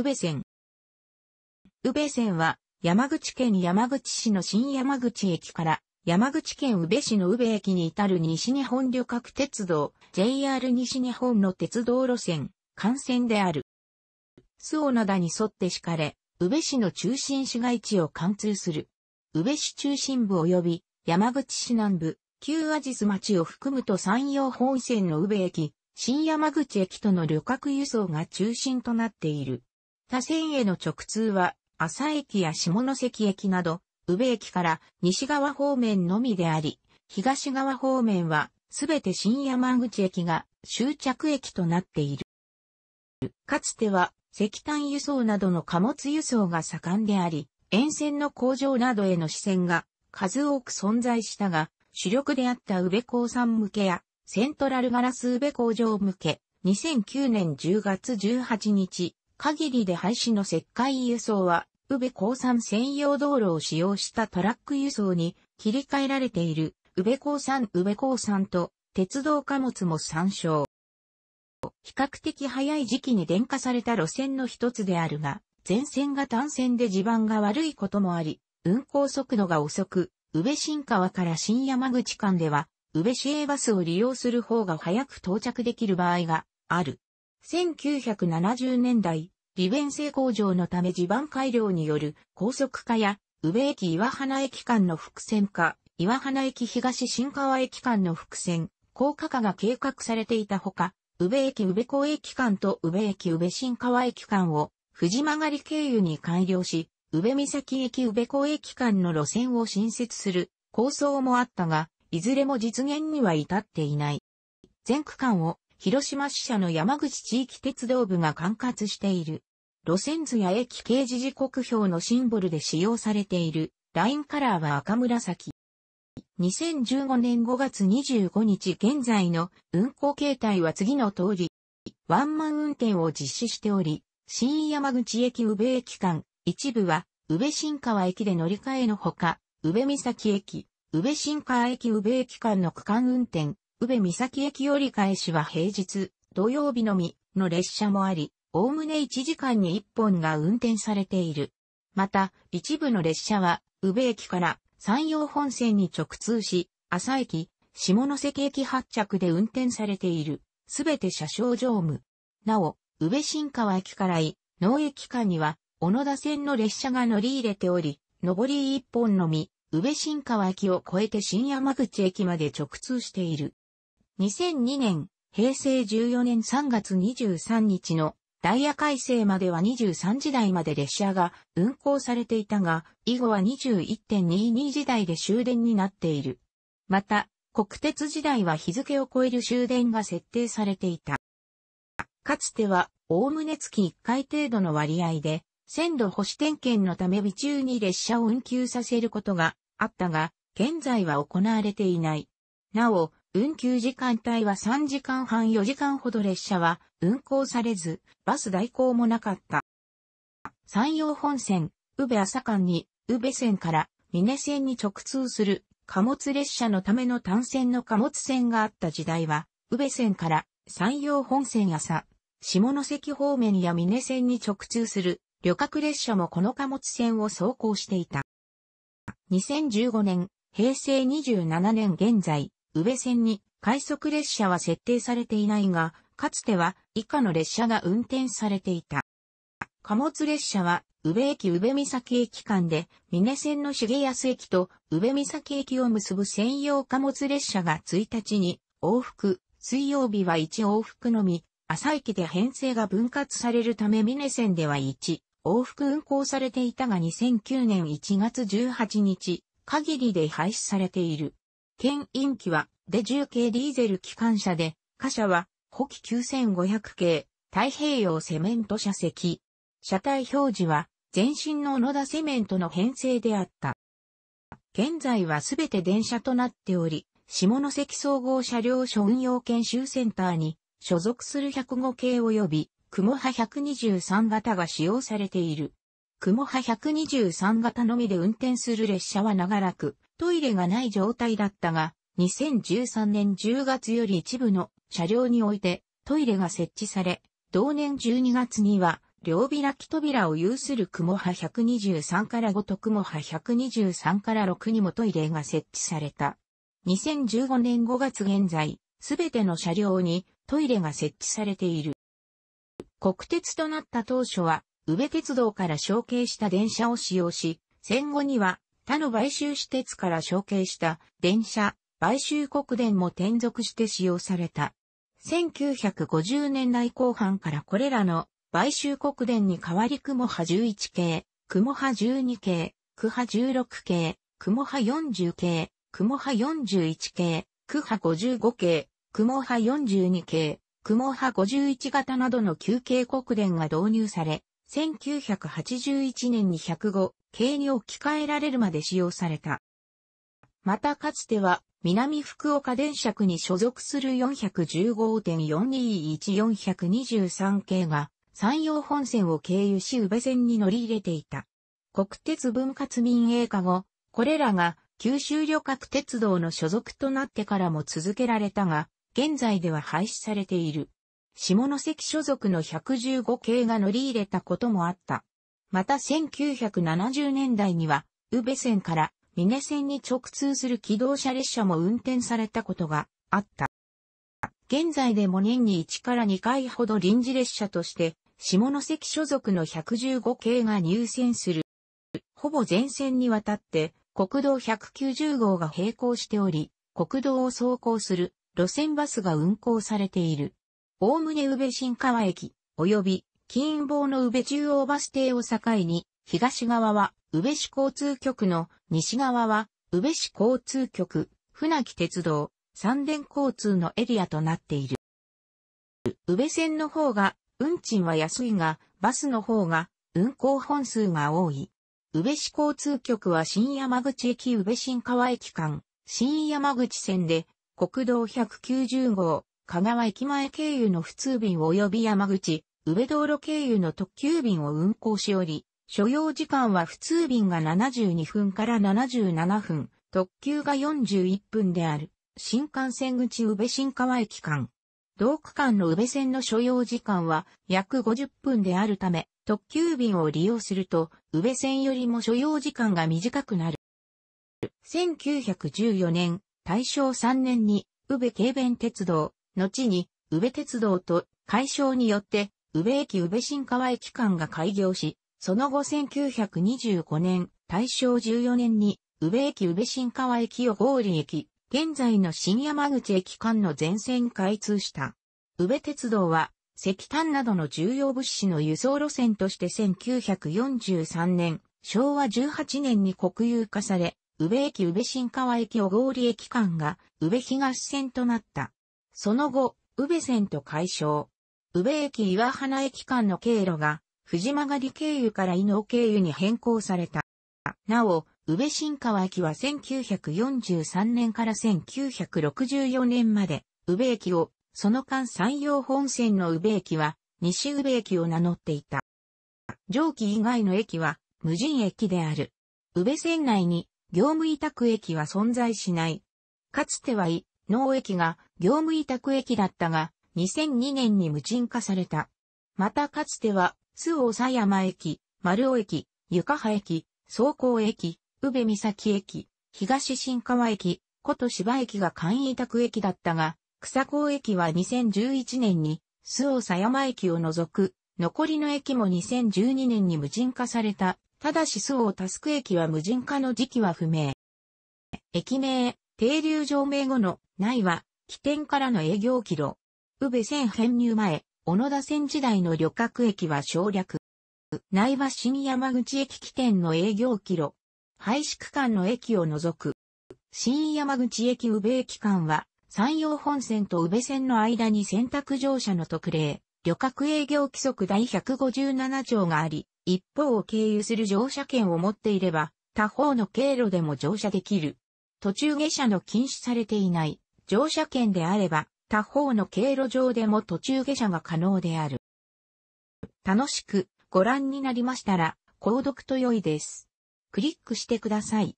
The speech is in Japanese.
宇部線。宇部線は、山口県山口市の新山口駅から、山口県宇部市の宇部駅に至る西日本旅客鉄道、JR 西日本の鉄道路線、幹線である。周防灘に沿って敷かれ、宇部市の中心市街地を貫通する。宇部市中心部及び山口市南部、旧アジス町を含むと山陽本線の宇部駅、新山口駅との旅客輸送が中心となっている。他線への直通は、朝駅や下関駅など、宇部駅から西側方面のみであり、東側方面はすべて新山口駅が終着駅となっている。かつては石炭輸送などの貨物輸送が盛んであり、沿線の工場などへの支線が数多く存在したが、主力であった宇部港産向けやセントラルガラス宇部工場向け、2009年10月18日、限りで廃止の石灰輸送は、宇部鉱山専用道路を使用したトラック輸送に切り替えられている、宇部鉱山宇部鉱山と鉄道貨物も参照。比較的早い時期に電化された路線の一つであるが、全線が単線で地盤が悪いこともあり、運行速度が遅く、宇部新川から新山口間では、宇部市営バスを利用する方が早く到着できる場合がある。1970年代、利便性向上のため地盤改良による高速化や、宇部駅岩花駅間の伏線化、岩花駅東新川駅間の伏線、高架化が計画されていたほか、宇部駅宇部港駅間と宇部駅宇部新川駅間を藤曲り経由に改良し、宇部岬駅宇部港駅間の路線を新設する構想もあったが、いずれも実現には至っていない。全区間を広島支社の山口地域鉄道部が管轄している。路線図や駅掲示時刻表のシンボルで使用されているラインカラーは赤紫。2015年5月25日現在の運行形態は次の通り、ワンマン運転を実施しており、新山口駅宇部駅間、一部は宇部新川駅で乗り換えのほか、宇部岬駅、宇部新川駅宇部駅間の区間運転、宇部岬駅折り返しは平日、土曜日のみの列車もあり、おおむね1時間に1本が運転されている。また、一部の列車は、宇部駅から山陽本線に直通し、朝駅、下関駅発着で運転されている、すべて車掌乗務。なお、宇部新川駅から井、農駅間には、小野田線の列車が乗り入れており、上り一本のみ、宇部新川駅を越えて新山口駅まで直通している。2002年、平成14年3月23日のダイヤ改正までは23時台まで列車が運行されていたが、以後は21.22時台で終電になっている。また、国鉄時代は日付を超える終電が設定されていた。かつては、おおむね月1回程度の割合で、線路保守点検のため備中に列車を運休させることがあったが、現在は行われていない。なお、運休時間帯は3時間半4時間ほど列車は運行されず、バス代行もなかった。山陽本線、宇部朝間に、宇部線から峰線に直通する貨物列車のための単線の貨物線があった時代は、宇部線から山陽本線朝、下関方面や峰線に直通する旅客列車もこの貨物線を走行していた。2015年、平成27年現在、宇部線に快速列車は設定されていないが、かつては以下の列車が運転されていた。貨物列車は、宇部駅宇部岬駅間で、峰線の重安駅と宇部岬駅を結ぶ専用貨物列車が1日に往復、水曜日は1往復のみ、朝駅で編成が分割されるため峰線では1往復運行されていたが2009年1月18日限りで廃止されている。牽引機は、デ10系ディーゼル機関車で、貨車は、補機9500系、太平洋セメント車席。車体表示は、前身の野田セメントの編成であった。現在はすべて電車となっており、下関総合車両所運用研修センターに所属する105系及び、雲波123型が使用されている。雲波123型のみで運転する列車は長らく、トイレがない状態だったが、2013年10月より一部の車両においてトイレが設置され、同年12月には、両開き扉を有する雲波123から5と雲波123から6にもトイレが設置された。2015年5月現在、すべての車両にトイレが設置されている。国鉄となった当初は、宇部鉄道から承継した電車を使用し、戦後には他の買収私鉄から承継した電車、買収国電も転属して使用された。1950年代後半からこれらの買収国電に代わり雲波11系、雲波12系、区波16系、雲波40系、雲波41系、区波55系、雲波42系、雲波51型などの休憩国電が導入され、1981年に105、形に置き換えられるまで使用された。またかつては、南福岡電車区に所属する415.421423系が、山陽本線を経由し宇部線に乗り入れていた。国鉄分割民営化後、これらが九州旅客鉄道の所属となってからも続けられたが、現在では廃止されている。下関所属の115系が乗り入れたこともあった。また1970年代には、宇部線から峰線に直通する機動車列車も運転されたことがあった。現在でも年に1から2回ほど臨時列車として、下関所属の115系が入線する。ほぼ全線にわたって国道190号が並行しており、国道を走行する路線バスが運行されている。おおむね宇部新川駅、及び金棒の宇部中央バス停を境に、東側は宇部市交通局の西側は宇部市交通局、船木鉄道、三電交通のエリアとなっている。宇部線の方が運賃は安いが、バスの方が運行本数が多い。宇部市交通局は新山口駅宇部新川駅間、新山口線で国道190号、香川駅前経由の普通便及び山口、宇部道路経由の特急便を運行しおり、所要時間は普通便が72分から77分、特急が41分である。新幹線口宇部新川駅間。同区間の宇部線の所要時間は約50分であるため、特急便を利用すると、宇部線よりも所要時間が短くなる。1914年、大正3年に、宇部軽便鉄道、後に、宇部鉄道と解消によって、宇部駅宇部新川駅間が開業し、その後1925年、大正14年に、宇部駅宇部新川駅を合理駅、現在の新山口駅間の全線開通した。宇部鉄道は、石炭などの重要物資の輸送路線として1943年、昭和18年に国有化され、宇部駅宇部新川駅を合理駅間が宇部東線となった。その後、宇部線と解消。宇部駅岩花駅間の経路が、藤曲経由から伊能経由に変更された。なお、宇部新川駅は1943年から1964年まで、宇部駅を、その間山陽本線の宇部駅は、西宇部駅を名乗っていた。上記以外の駅は、無人駅である。宇部線内に、業務委託駅は存在しない。かつては伊、能駅が業務委託駅だったが、2002年に無人化された。またかつては、須防佐山駅、丸尾駅、床河駅、総港駅、宇部岬駅、東新川駅、古都芝駅が簡易宅駅だったが、草港駅は2011年に、須防佐山駅を除く、残りの駅も2012年に無人化された。ただし須防タスク駅は無人化の時期は不明。駅名、停留場名後の、ないは、起点からの営業記録。宇部線編入前、小野田線時代の旅客駅は省略。内は新山口駅起点の営業キロ。廃止区間の駅を除く。新山口駅宇部駅間は、山陽本線と宇部線の間に選択乗車の特例、旅客営業規則第157条があり、一方を経由する乗車券を持っていれば、他方の経路でも乗車できる。途中下車の禁止されていない乗車券であれば、他方の経路上でも途中下車が可能である。楽しくご覧になりましたら、購読と良いです。クリックしてください。